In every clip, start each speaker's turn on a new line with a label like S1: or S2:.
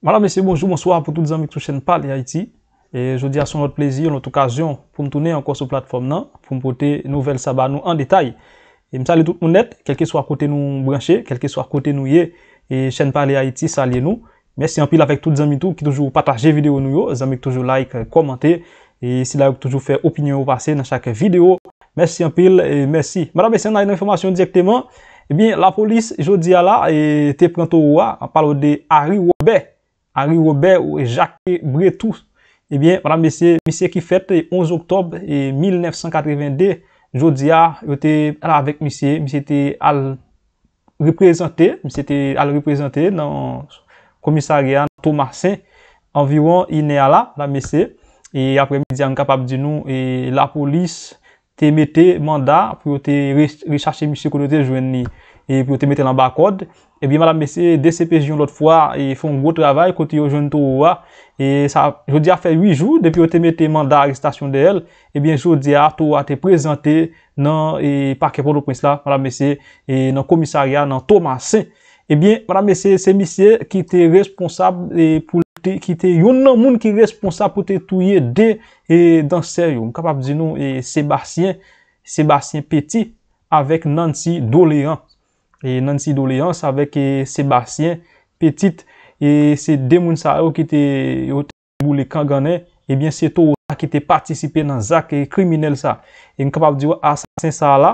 S1: Madame, messieurs, bonjour, bonsoir pour tous les amis qui chaîne pas Haïti. Et je dis à son autre plaisir, notre occasion pour me tourner encore sur la plateforme non, pour me porter nouvelle sabbat nous en détail. Et me salue tout le monde, quel que soit côté nous branché, quel que soit côté nous y et chaîne Parler Haïti, saluez nous. Merci en pile avec tous les amis tous qui toujours partagent vidéo nous, les amis qui toujours like, commenter et si là toujours fait opinion au passé dans chaque vidéo. Merci en pile et merci. Madame, messieurs, on a une information directement. Eh bien, la police, je dis à là, et t'es prend au roi, on de Harry Robert. a Ri Robert ou e Jacques Bretout. Ebyen, w la messe, messe ki fète 11 Oktobre 1982, jodi a, yo te ala vek messe, messe te al reprezenté, messe te al reprezenté nan komisaryan Thomasin, anviron in e ala la messe, e apre mi di an kapab di nou, e la polis te mette manda pou yo te rechache messe kono te jwen ni. epi ou te mette lan ba kode, epi Madame Messie, de sepejyon lot fwa, e fwen gwo travay, konti yo joun tou wa, e sa, jodi a fe 8 jou, depi ou te mette manda arrestasyon de el, epi jodi a tou a te prezante, nan, e pakepon do prins la, Madame Messie, e nan komisarya, nan Thomas Saint, epi Madame Messie, se misye, ki te responsab, e pou te, ki te yon nan moun ki responsab, pou te touye de, e danser yo, mkabab di nou, e Sébastien, Sébastien Petit, avek Nancy Doléan, E nan si do le ans avèk e Sébastien Petit e se demoun sa ou ki te boulè kangane se to ou sa ki te patisipe nan zak kriminel sa en kapap diwa asansen sa la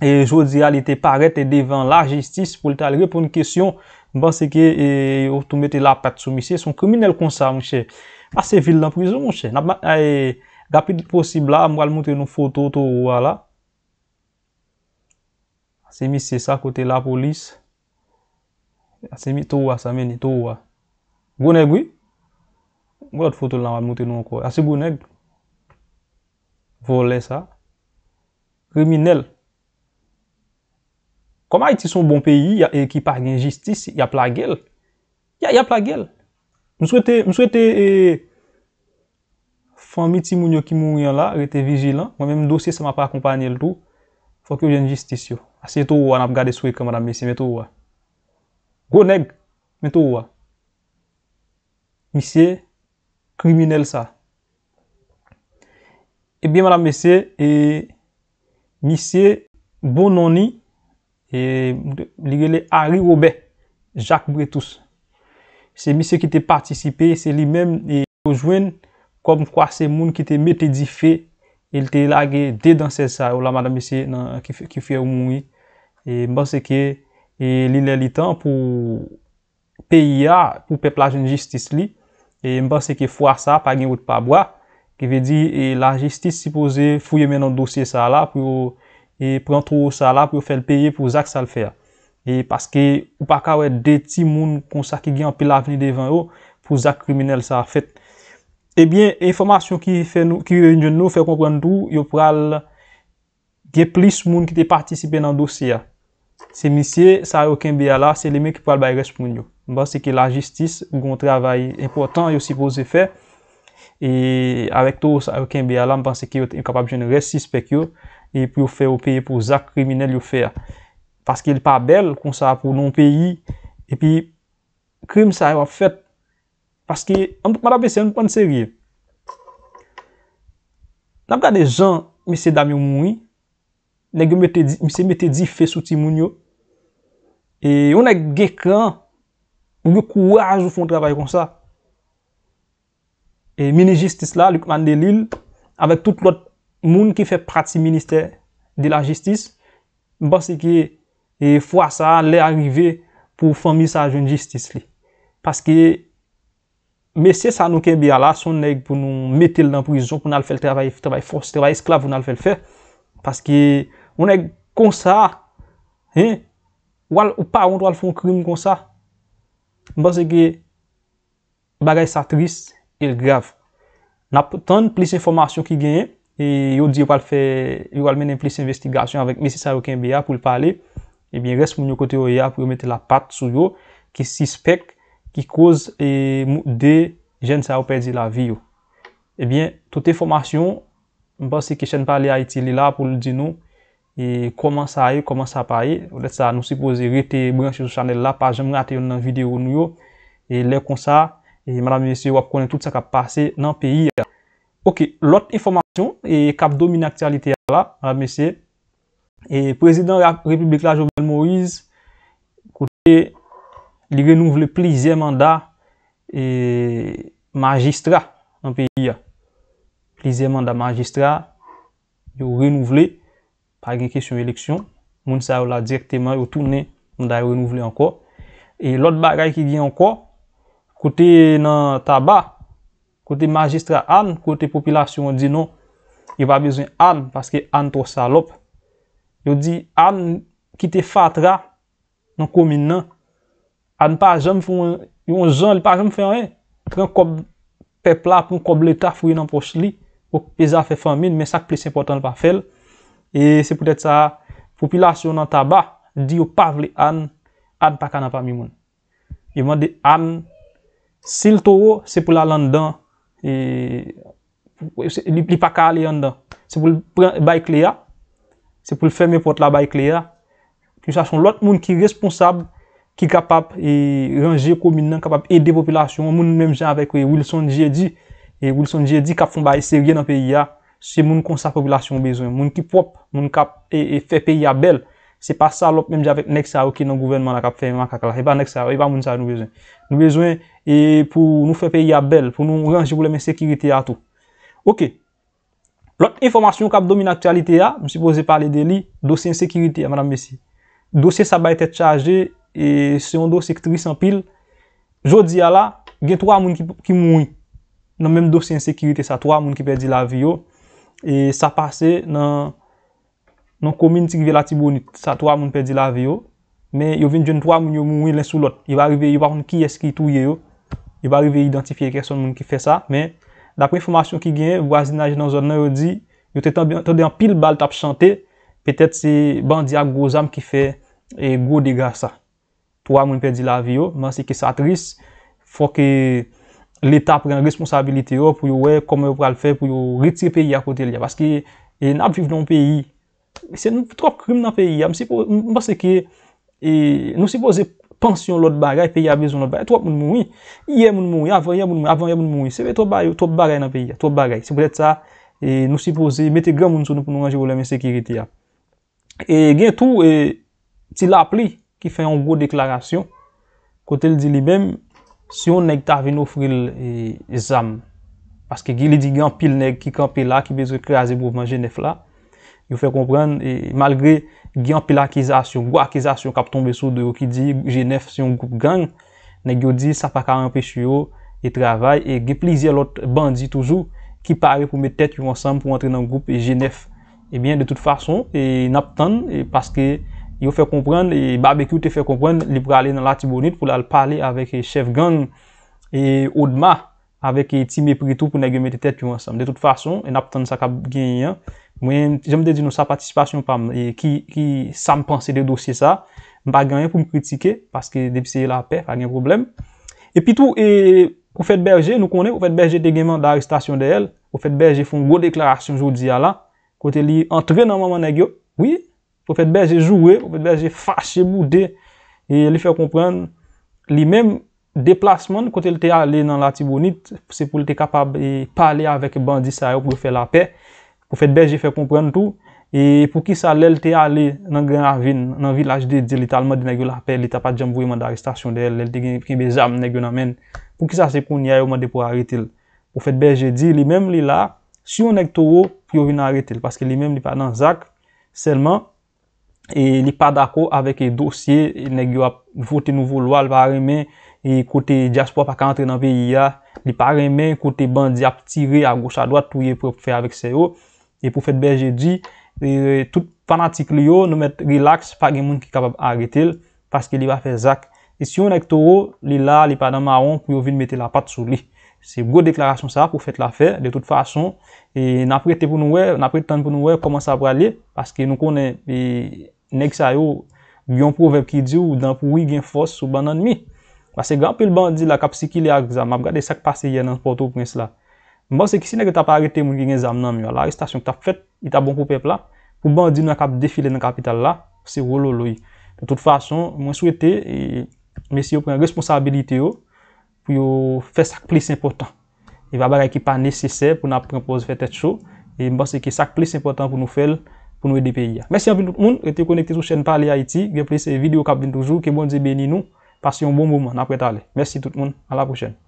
S1: jodi alite parete devan la jistis pou lita lèpoun kèsyon ban se ke ou toumète la pat soumi se son kriminel kon sa mwen chè a se vil nan prizon mwen chè rapit posib la mwal mwote nou fotou to ou wala Se mi se sa kote la polis. Se mi to wa, sa meni to wa. Gwonegwi? Mwen yot fote la mwen mwote nou anko. Ase gwoneg. Vole sa. Kriminel. Koma yoti son bon peyi, e ki pa gen jistis, ya pla gel. Ya, ya pla gel. Mwen souwete, mwen souwete e, fan miti moun yo ki moun yo la, rete vijilan. Mwen men m dosye se ma pa akompanyel tou. Fok yo gen jistis yo. Asi eto ou an ap gade sou eke, madame messe, meto ou a. Gwoneg, meto ou a. Mise, kriminel sa. Ebi, madame messe, misse, bononi, e liyele Ari Robe, Jacques Bretous. Se misse ki te partisipe, se li men, e jojwen, kom kwa se moun ki te metedife... El te lage de danse sa ou la madame siye nan kifye ou mouni. E mban seke li le li tan pou peya pou pepla jen justice li. E mban seke fwa sa pa gen wot pa bwa. Ki ve di la justice si pose fweye men an dosye sa la pou pran tro sa la pou fel peye pou zak sal feya. E paske ou pa kawet de ti moun konsa ki gen api la veni devan ou pou zak kriminel sa afet. Ebyen, eh informasyon ki yon joun nou fè komprenn tou, yo pral, gen plis moun ki te patisipen nan dosye. Se misye, sa yo ken beya la, se le men ki pral bay res moun yo. Mban se ke la jistis, goun travay importan, yo si pou ze fè. E, awek tou, sa yo ken beya la, mban se ki yo te in kapab joun resis pek yo, e pi yo fè yo peye pou zak kriminel yo fè. Paske el pa bel, kon sa pou non peyi, e pi, krim sa yo fèt, Paske anpoukman apese, anpoukman serye. N apkade jan, misi dami ou moun, misi metedji fe soti moun yo, e yon ek gekan, ou yo kouaj ou fon trabay kon sa. E mini jistis la, lukman de l'il, avek tout lot moun ki fe prat si minister de la jistis, basi ki, e fwa sa le arrive pou fon misaj an jistis li. Paske, Mesi sa nou ken beya la son neg pou nou metel nan prizon pou nan fe l trabay fos, trabay esklav pou nan fe l fe. Paske ou neg konsa, ou pa ronde wale fon krim konsa. Mpase ge bagay satris, el grav. Na ton plis informasyon ki genye, yo di wale menen plis investigasyon avik mesi sa nou ken beya pou l pale. Ebyen res moun yo kote eh yo ya pou yo metel la pat sou yo ki sispek. ki kouz e, mou de jen sa ou pedi la vi yo. Ebyen, eh tout e formasyon, mbansi ke chen pale a iti li la pou l di nou, e koman sa a e, koman sa pa e, ou let sa nou sipoze rete branchi sou chanel la, pa jen mwen ate yon nan videyo nou yo, e lè kon sa, e madame mesye wap konen tout sa kap pase nan peyi ya. Ok, lot e formasyon, e kap domine aktialite ya la, madame mesye, e prezident republik la Joven Moïse, koute, li renouvle plizè mandat e, magistra an peyi ya. Plizè mandat magistra, yo renouvle, pa gen kesyon eleksyon, moun sa yo la direktèman, yo toune, moun da yo renouvle anko. E lot bagay ki di anko, kote nan taba, kote magistra an, kote popilasyon yo di nan, yo pa bezwen an, paske an to salop, yo di an ki te fatra nan komin nan, an pa jom fwen, yon jom li pa jom fwen wè, kwen koub pepla pou koub leta fwen yon poch li, pou peza fwen fwen min, men sak plis importan li pa fwen, e se pou det sa, popilasyon nan taba, di yo pav li an, an pa kanan pa mi moun. Yon e mwande an, sil towo, se pou la landan, e, li pa ka li landan, se pou bay klea, se pou l fèmè pot la bay klea, ki sa son lot moun ki responsab, ki kapap e, ranger komine, kapap ede popilasyon, moun mèm jè avèk wè Wilson G.D. E, Wilson G.D. kap foun bè yè sè rè nan peyi ya, se moun konsa popilasyon wè bezwen. Moun ki prop, moun kap e, fè peyi ya bel, se pa salop mèm jè avèk nek sa wè ki nan gouvenman la kap fè mèman kakala. E ba nek sa wè, e ba moun sa wè nou bezwen. Nou bezwen pou nou fè peyi ya bel, pou nou ranger pou lè men sekirite ya tou. Ok. Lòt informasyon kap domine aktualite ya, msipo zè parle de li, dosye nsekirite ya, E se yon dosi ek tri san pil, jodi a la gen 3 moun ki mouni. Nan menm dosi en sekirite sa 3 moun ki perdi la vi yo. E sa pase nan komintik vela tibouni sa 3 moun perdi la vi yo. Men yo ven jen 3 moun yo mouni len sou lot. Yo va rive yon ki eski touye yo. Yo va rive identifiye kerson moun ki fe sa. Men dapre informasyon ki gen, wazina jen an zon nan yo di, yo te tan pil bal tap chante, petet se bandi ak gozam ki fe go de gasa. pou a moun pedi la vi yo, man se ke sa tris, fò ke l'Etat pren responsabilite yo, pou yo wey, kome yo pral fe, pou yo ritir peyi a kote li ya, paske e, nap viv nan peyi, se nou trok krim nan peyi ya, mbase ke e, nou se pose pansyon lot bagay, peyi a bezon lot bagay, trok moun moun, yè moun moun, avan yè moun moun, se ve trok bagay nan peyi ya, si mou let sa, e, nou se pose, mette gran moun sou nou pou nou anjou lèmen sekiriti ya. Gen tou, ti la pli, ki fè yon gwo deklarasyon kote l di li bem si yon neg tarve nou fril e eh, zam paske ge li di gen pil neg ki kampe la ki bezre kreaze bouman jenef la yo fè kompran eh, malgre gen pil akizasyon, gwa akizasyon kap ton beso de yo ki di jenef si yon goup gang neg yo di sapaka an pe chuyo e travay e ge plizi alot bandi toujou ki pare pou me tèt yon ansam pou antre nan goup jenef e eh bien de tout fason e nap tan paske yo fè konpren, e barbekyou te fè konpren, li pou alè nan la tibounit, pou lal palè avèk e, chef gang, e odma, avèk e, timè pritou pou nè gen mette tèt pou ansam. De tout fason, en apotan sa ka gen yon, mwen, jèm de di nou sa patisipasyon pam, e ki sa mpansè de dosye sa, mpa gen yon pou mpritike, paske depseye la pè, fè gen problem. E pi tou, e, pou fèt berje, nou konè, pou fèt berje te genman da aristasyon de el, pou fèt berje foun gwo deklarasyon jou di ala, kote li, antre nan m Ou fet be, jè jouè, ou fet be, jè fache boudè. E li fè kompren li mèm deplasman kote lè te alè nan la tibounit. Se pou lè te kapab palè avèk bandi sa yo pou fè la pè. Ou fet be, jè fè kompren tou. E pou ki sa lè lè te alè nan gran avin, nan vilajde, lè te alman de nè gyo la pè, lè te apat jamboui man da restasyon de lè, lè te geni pribe zanm, nè gyo nan men. Pou ki sa se kon yè yo man de pou aritil. Ou fet be, jè di, li mèm li la, si yo nèk toro, yo vin aritil, paske li m e li pa dako avek e dosye, e negyo ap vote nouvo lwa, li pa remen, e kote diaspo ap ak entre nan piya, li pa remen, kote bandi ap tire a gosha-dwad, touye pou fè avèk se yo, e pou fèt bè jè di, e tout fanatik li yo, nou mèt relax, pa gen moun ki kapab aretel, paske li va fè zak, e si yo nèk toro, li la, li pa nan maron, pou yo vin mette la pat sou li, se go deklarasyon sa, pou fèt la fè, de tout fason, e napre te pou nou wè, napre te tan pou nou wè, koman sa pr Nèk sa yo, yon proverb ki diyo, ou dan pou yi gen fos, ou ban nan mi. Kwa se gran pe l bandi la, kap si ki li ak zan, mab gade sak pase yè nan porto prins la. Mban se ki si nèk yon ta pa arete moun ki gen zan nan mi, la aristasyon ki ta fèt, yon ta bon pou pepla, pou bandi nou a kap defile nan kapital la, se rolo lou yi. De tout fason, mwen souwete, mwen si yo pren responsabilite yo, pou yo fè sak plis important. Yon va baray ki pa nesesè, pou nou ap prempose fè tèt chou, mban se ki sak plis important pou nou fèl, pou nou edi peyi ya. Mersi anpil tout moun, ete konekte sou chen pale Haiti, gepre se videokap ven toujou, ke bon ze beni nou, pasi yon bon mouman apre talè. Mersi tout moun, ala pou chen.